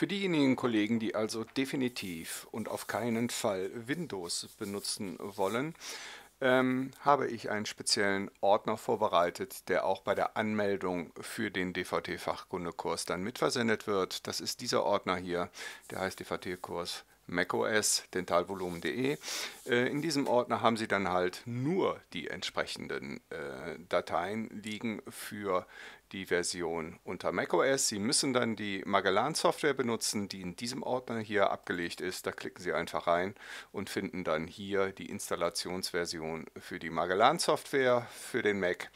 Für diejenigen Kollegen, die also definitiv und auf keinen Fall Windows benutzen wollen, ähm, habe ich einen speziellen Ordner vorbereitet, der auch bei der Anmeldung für den DVT-Fachkundekurs dann mitversendet wird. Das ist dieser Ordner hier, der heißt DVT-Kurs macOS dentalvolumen.de. Äh, in diesem Ordner haben Sie dann halt nur die entsprechenden äh, Dateien liegen für die Version unter macOS. Sie müssen dann die Magellan-Software benutzen, die in diesem Ordner hier abgelegt ist. Da klicken Sie einfach rein und finden dann hier die Installationsversion für die Magellan-Software für den Mac.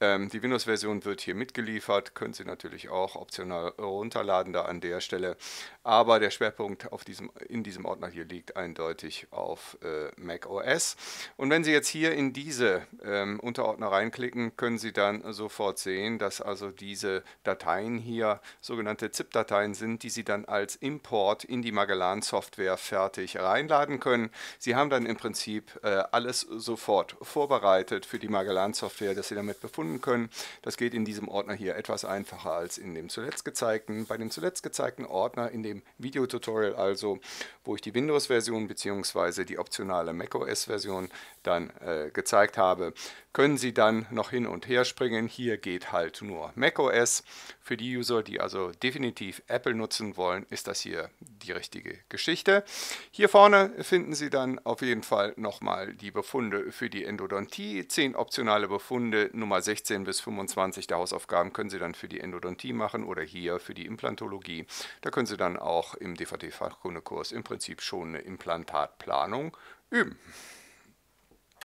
Ähm, die Windows-Version wird hier mitgeliefert, können Sie natürlich auch optional runterladen da an der Stelle. Aber der Schwerpunkt auf diesem, in diesem Ordner hier liegt eindeutig auf äh, Mac OS. Und wenn Sie jetzt hier in diese ähm, Unterordner reinklicken, können Sie dann sofort sehen, dass also diese Dateien hier sogenannte ZIP-Dateien sind, die Sie dann als Import in die Magellan-Software fertig reinladen können. Sie haben dann im Prinzip äh, alles sofort vorbereitet für die Magellan-Software, dass Sie damit befunden verbunden können. Das geht in diesem Ordner hier etwas einfacher als in dem zuletzt gezeigten. Bei dem zuletzt gezeigten Ordner in dem Videotutorial also, wo ich die Windows-Version bzw. die optionale macOS-Version dann äh, gezeigt habe, können Sie dann noch hin und her springen. Hier geht halt nur macOS. Für die User, die also definitiv Apple nutzen wollen, ist das hier die richtige Geschichte. Hier vorne finden Sie dann auf jeden Fall nochmal die Befunde für die Endodontie. 10 optionale Befunde Nummer 16. 16 bis 25 der Hausaufgaben können Sie dann für die Endodontie machen oder hier für die Implantologie. Da können Sie dann auch im DVT-Fachkundekurs im Prinzip schon eine Implantatplanung üben.